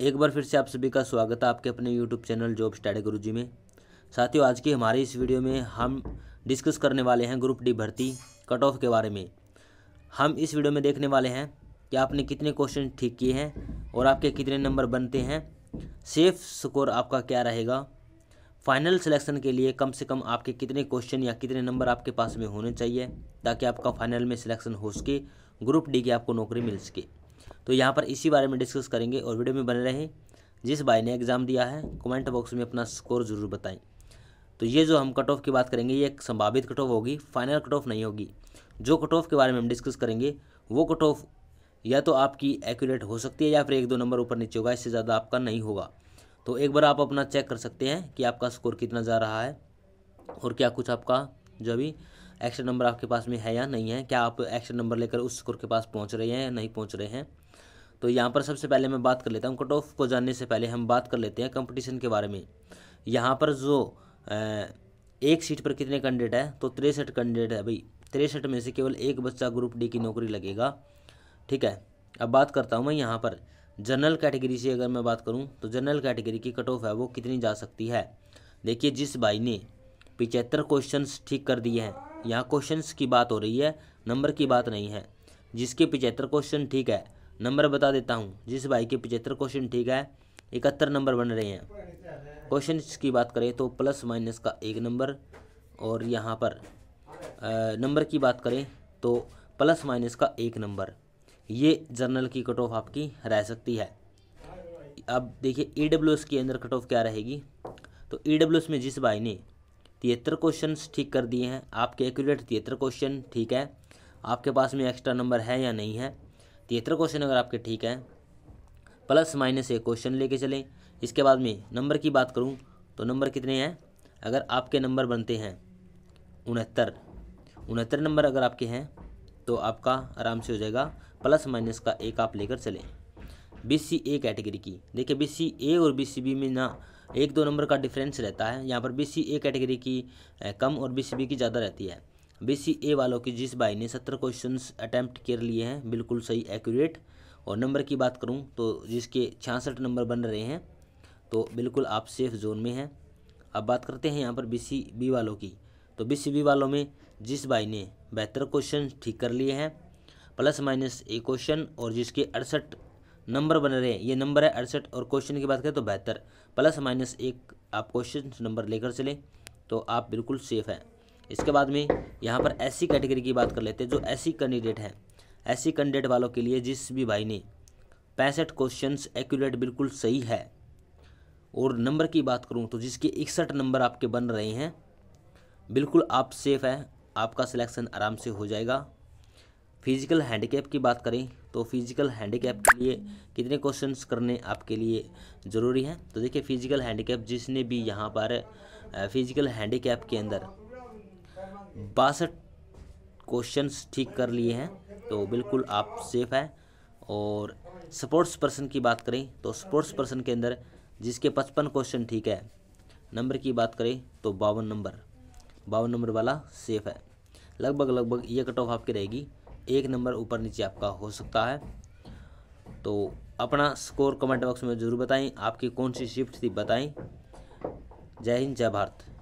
एक बार फिर से आप सभी का स्वागत है आपके अपने YouTube चैनल जॉब स्टडी गुरु जी में साथियों आज की हमारी इस वीडियो में हम डिस्कस करने वाले हैं ग्रुप डी भर्ती कट ऑफ के बारे में हम इस वीडियो में देखने वाले हैं कि आपने कितने क्वेश्चन ठीक किए हैं और आपके कितने नंबर बनते हैं सेफ स्कोर आपका क्या रहेगा फाइनल सिलेक्शन के लिए कम से कम आपके कितने क्वेश्चन या कितने नंबर आपके पास में होने चाहिए ताकि आपका फाइनल में सिलेक्शन हो सके ग्रुप डी की आपको नौकरी मिल सके तो यहाँ पर इसी बारे में डिस्कस करेंगे और वीडियो में बने रहें जिस भाई ने एग्ज़ाम दिया है कमेंट बॉक्स में अपना स्कोर ज़रूर बताएं तो ये जो हम कट ऑफ की बात करेंगे ये एक संभावित कट ऑफ होगी फाइनल कट ऑफ नहीं होगी जो कट ऑफ के बारे में हम डिस्कस करेंगे वो कट ऑफ या तो आपकी एक्यूरेट हो सकती है या फिर एक दो नंबर ऊपर नीचे होगा इससे ज़्यादा आपका नहीं होगा तो एक बार आप अपना चेक कर सकते हैं कि आपका स्कोर कितना जा रहा है और क्या कुछ आपका जो अभी एक्स्ट्रा नंबर आपके पास में है या नहीं है क्या आप एक्स्ट्रा नंबर लेकर उस स्कोर के पास पहुँच रहे हैं या नहीं पहुँच रहे हैं तो यहाँ पर सबसे पहले मैं बात कर लेता हूँ कट ऑफ को जानने से पहले हम बात कर लेते हैं कंपटीशन के बारे में यहाँ पर जो एक सीट पर कितने कैंडिडेट है तो तिरसठ कैंडिडेट है भाई तिरसठ में से केवल एक बच्चा ग्रुप डी की नौकरी लगेगा ठीक है अब बात करता हूँ मैं यहाँ पर जनरल कैटेगरी से अगर मैं बात करूँ तो जनरल कैटेगरी की कट ऑफ है वो कितनी जा सकती है देखिए जिस भाई ने पिचहत्तर क्वेश्चन ठीक कर दिए हैं यहाँ क्वेश्चंस की बात हो रही है नंबर की बात नहीं है जिसके पिचहत्तर क्वेश्चन ठीक है नंबर बता देता हूँ जिस भाई के पिचहत्तर क्वेश्चन ठीक है इकहत्तर नंबर बन रहे हैं क्वेश्चन की बात करें तो प्लस माइनस का एक नंबर और यहाँ पर नंबर की बात करें तो प्लस माइनस का एक नंबर ये जर्नल की कट ऑफ आपकी रह सकती है अब देखिए ई के अंदर कट ऑफ क्या रहेगी तो ई में जिस भाई ने तिहत्तर क्वेश्चन ठीक कर दिए हैं आपके एक्यूरेट तिहत्तर क्वेश्चन ठीक है आपके पास में एक्स्ट्रा नंबर है या नहीं है तिहत्तर क्वेश्चन अगर आपके ठीक हैं प्लस माइनस एक क्वेश्चन लेके चलें इसके बाद में नंबर की बात करूं तो नंबर कितने हैं अगर आपके नंबर बनते हैं उनहत्तर उनहत्तर नंबर अगर आपके हैं तो आपका आराम से हो जाएगा प्लस माइनस का एक आप लेकर चलें बी सी ए कैटेगरी की देखिए बी सी ए और बी सी बी में ना एक दो नंबर का डिफरेंस रहता है यहाँ पर बी सी ए कैटेगरी की कम और बी सी बी की ज़्यादा रहती है बी सी ए वालों की जिस भाई ने सत्रह क्वेश्चन अटैम्प्ट कर लिए हैं बिल्कुल सही एक्यूरेट और नंबर की बात करूँ तो जिसके छियासठ नंबर बन रहे हैं तो बिल्कुल आप सेफ जोन में हैं अब बात करते हैं यहाँ पर बी सी बी वालों की तो बी सी बी वालों में जिस भाई ने बेहतर क्वेश्चन ठीक कर लिए हैं प्लस माइनस ए क्वेश्चन और जिसके अड़सठ नंबर बन रहे हैं ये नंबर है अड़सठ और क्वेश्चन की बात करें तो बेहतर प्लस माइनस एक आप क्वेश्चन नंबर लेकर चलें तो आप बिल्कुल सेफ़ हैं इसके बाद में यहाँ पर ऐसी कैटेगरी की बात कर लेते हैं जो ऐसी कैंडिडेट हैं ऐसी कैंडिडेट वालों के लिए जिस भी भाई ने पैंसठ क्वेश्चन एक्यूरेट बिल्कुल सही है और नंबर की बात करूँ तो जिसके इकसठ नंबर आपके बन रहे हैं बिल्कुल आप सेफ़ हैं आपका सिलेक्शन आराम से हो जाएगा फिजिकल हैंडीकेप की बात करें तो फिजिकल हैंडीकैप के लिए कितने क्वेश्चंस करने आपके लिए ज़रूरी हैं तो देखिए फिजिकल हैंडीकैप जिसने भी यहाँ पर फिजिकल हैंडीकैप के अंदर बासठ क्वेश्चंस ठीक कर लिए हैं तो बिल्कुल आप सेफ़ हैं और स्पोर्ट्स पर्सन की बात करें तो स्पोर्ट्स पर्सन के अंदर जिसके पचपन क्वेश्चन ठीक है नंबर की बात करें तो बावन नंबर बावन नंबर वाला सेफ़ है लगभग लगभग ये कट ऑफ आपकी रहेगी एक नंबर ऊपर नीचे आपका हो सकता है तो अपना स्कोर कमेंट बॉक्स में ज़रूर बताएं आपकी कौन सी शिफ्ट थी बताएं जय हिंद जय भारत